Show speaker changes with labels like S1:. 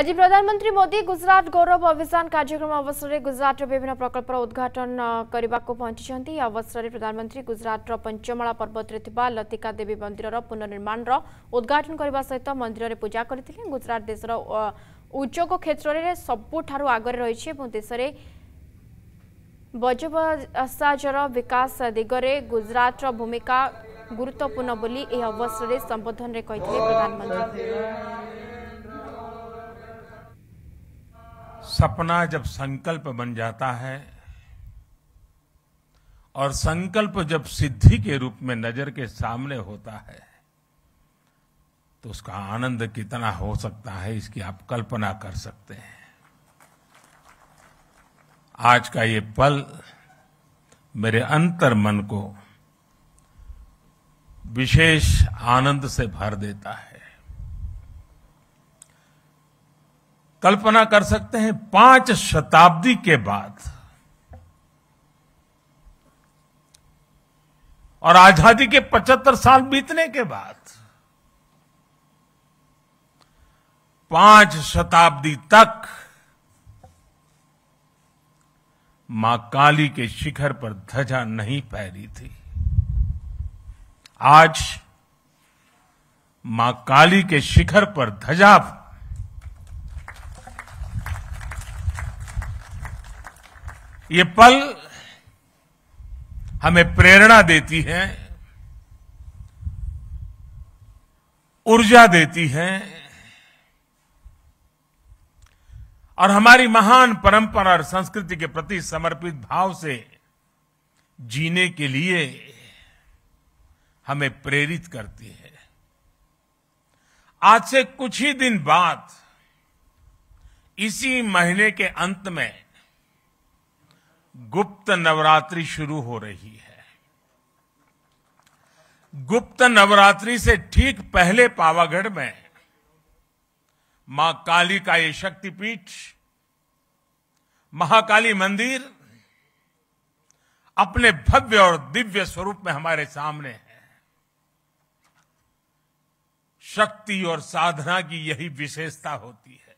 S1: आज प्रधानमन्त्री मोदी गुजरात गौरव अभियान कार्यक्रम अवसर गुजराट विभिन्न प्रकल्प उद्घाटन पहुँच अवसरले प्रधानमन्त्री गुजरात र पञ्चमा पर्वतले ठाउँ लतिका देवी मन्दिर पुनर्निर्माण र उद्घाटन गर्ने सहित मंदिर मन्दिर पूजा गुजरात देश उद्योग क्षेत्रले सबू आग्री देशले बजबसाजर वकास दिगर गुजराटर भूमिका गुरुत्वपूर्ण गुत्तपूर्ण अवसर संबोधन सम्बोधन प्रधानमन्त्री
S2: सपना जब संकल्प बन जाता है और संकल्प जब सिद्धि के रूप में नजर के सामने होता है तो उसका आनंद कितना हो सकता है इसकी आप कल्पना कर सकते हैं आज का ये पल मेरे अंतर मन को विशेष आनंद से भर देता है कल्पना कर सकते हैं पांच शताब्दी के बाद और आजादी के 75 साल बीतने के बाद पांच शताब्दी तक मां काली के शिखर पर ध्वजा नहीं फहरी थी आज मां काली के शिखर पर ध्वजा ये पल हमें प्रेरणा देती है ऊर्जा देती है और हमारी महान परंपरा और संस्कृति के प्रति समर्पित भाव से जीने के लिए हमें प्रेरित करती है आज से कुछ ही दिन बाद इसी महीने के अंत में गुप्त नवरात्रि शुरू हो रही है गुप्त नवरात्रि से ठीक पहले पावागढ़ में मां काली का ये शक्तिपीठ महाकाली मंदिर अपने भव्य और दिव्य स्वरूप में हमारे सामने है शक्ति और साधना की यही विशेषता होती है